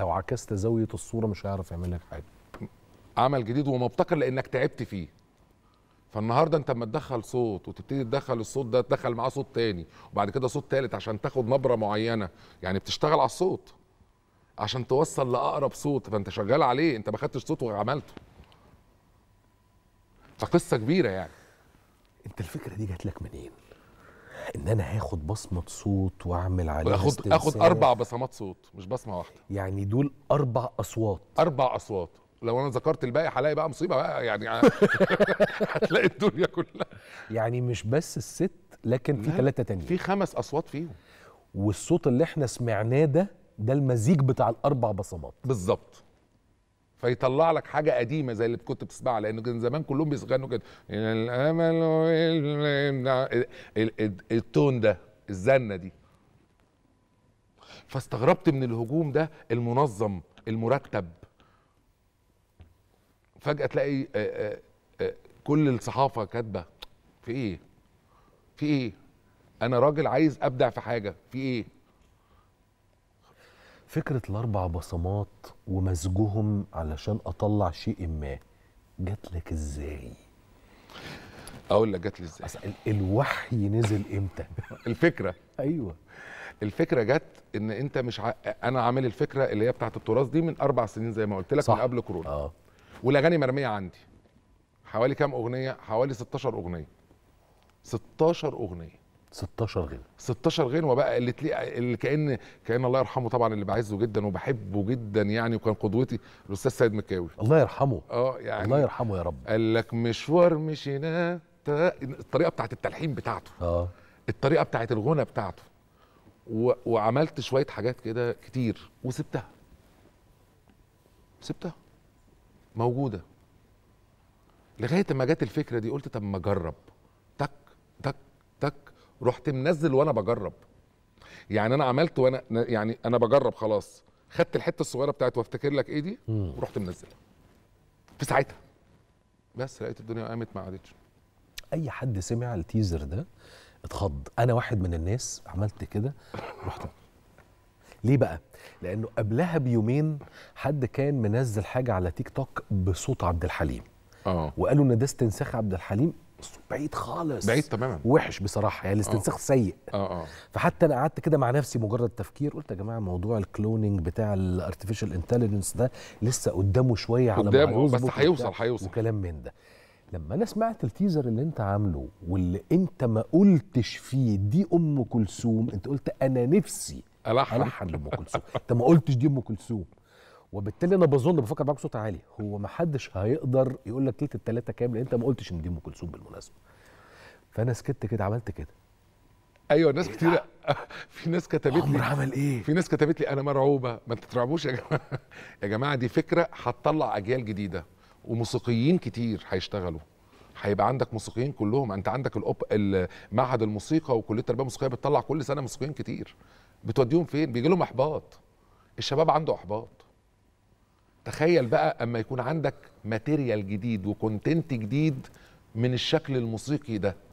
لو عكست زاويه الصوره مش هيعرف يعمل لك حاجه عمل جديد ومبتكر لانك تعبت فيه فالنهارده انت لما تدخل صوت وتبتدي تدخل الصوت ده تدخل معاه صوت تاني وبعد كده صوت تالت عشان تاخد نبره معينه يعني بتشتغل على الصوت عشان توصل لاقرب صوت فانت شغال عليه انت ما خدتش صوت وعملته فقصه كبيره يعني انت الفكره دي جات لك منين ان انا هاخد بصمه صوت واعمل عليها اخد اخد اربع بصمات صوت مش بصمه واحده يعني دول اربع اصوات اربع اصوات لو انا ذكرت الباقي هلاقي بقى مصيبه بقى يعني هتلاقي الدنيا كلها يعني مش بس الست لكن في ثلاثه تانيين في خمس اصوات فيهم والصوت اللي احنا سمعناه ده ده المزيج بتاع الاربع بصمات بالظبط فيطلع لك حاجه قديمه زي اللي كنت بتسمعها لان كان زمان كلهم بيغنوا كده الامل التون ده الزنه دي فاستغربت من الهجوم ده المنظم المرتب فجاه تلاقي آآ آآ كل الصحافه كاتبه في ايه في ايه انا راجل عايز ابدع في حاجه في ايه فكرة الأربع بصمات ومزجهم علشان أطلع شيء ما جات لك إزاي؟ أقول لك جات لي إزاي؟ الوحي نزل إمتى؟ الفكرة أيوه الفكرة جت إن أنت مش ع... أنا عامل الفكرة اللي هي بتاعت التراث دي من أربع سنين زي ما قلت لك من قبل كورونا آه. والأغاني مرمية عندي حوالي كام أغنية؟ حوالي 16 أغنية 16 أغنية 16 غنوه 16 غنوه بقى اللي تلي... اللي كان كان الله يرحمه طبعا اللي بعزه جدا وبحبه جدا يعني وكان قدوتي الاستاذ سيد مكاوي الله يرحمه اه يعني الله يرحمه يا رب قال لك مشوار مشيناه الطريقه بتاعت التلحين بتاعته اه الطريقه بتاعت الغنى بتاعته و... وعملت شويه حاجات كده كتير وسبتها سبتها موجوده لغايه ما جت الفكره دي قلت طب ما اجرب تك تك تك رحت منزل وانا بجرب يعني انا عملت وانا يعني انا بجرب خلاص خدت الحته الصغيره بتاعت وافتكر لك ايه دي ورحت منزلها في ساعتها بس لقيت الدنيا قامت ما عادتش اي حد سمع التيزر ده اتخض انا واحد من الناس عملت كده رحت ليه بقى لانه قبلها بيومين حد كان منزل حاجه على تيك توك بصوت عبد الحليم اه وقالوا ان ده استنساخ عبد الحليم بعيد خالص بعيد تماما وحش بصراحه يعني آه. الاستنساخ سيء اه اه فحتى انا قعدت كده مع نفسي مجرد تفكير قلت يا جماعه موضوع الكلوننج بتاع الارتفيشال انتليجنس ده لسه قدامه شويه على قدامه بس هيوصل هيوصل وكلام من ده لما انا سمعت التيزر اللي انت عامله واللي انت ما قلتش فيه دي ام كلثوم انت قلت انا نفسي الحن الحن لام كلثوم انت ما قلتش دي ام كلثوم وبالتالي انا بظن بفكر معاك بصوت عالي هو ما حدش هيقدر يقول لك تلت التلاته كامل انت ما قلتش ان دي ام كلثوم بالمناسبه فانا سكت كده عملت كده ايوه ناس كتير في ناس كتبت لي عمر عمل ايه في ناس كتبت لي انا مرعوبه ما تترعبوش يا جماعه يا جماعه دي فكره هتطلع اجيال جديده وموسيقيين كتير هيشتغلوا هيبقى عندك موسيقيين كلهم انت عندك الأوب... معهد الموسيقى وكليه التربيه الموسيقيه بتطلع كل سنه موسيقيين كتير بتوديهم فين بيجي لهم احباط الشباب عنده احباط تخيل بقى اما يكون عندك ماتيريال جديد وكونتنت جديد من الشكل الموسيقي ده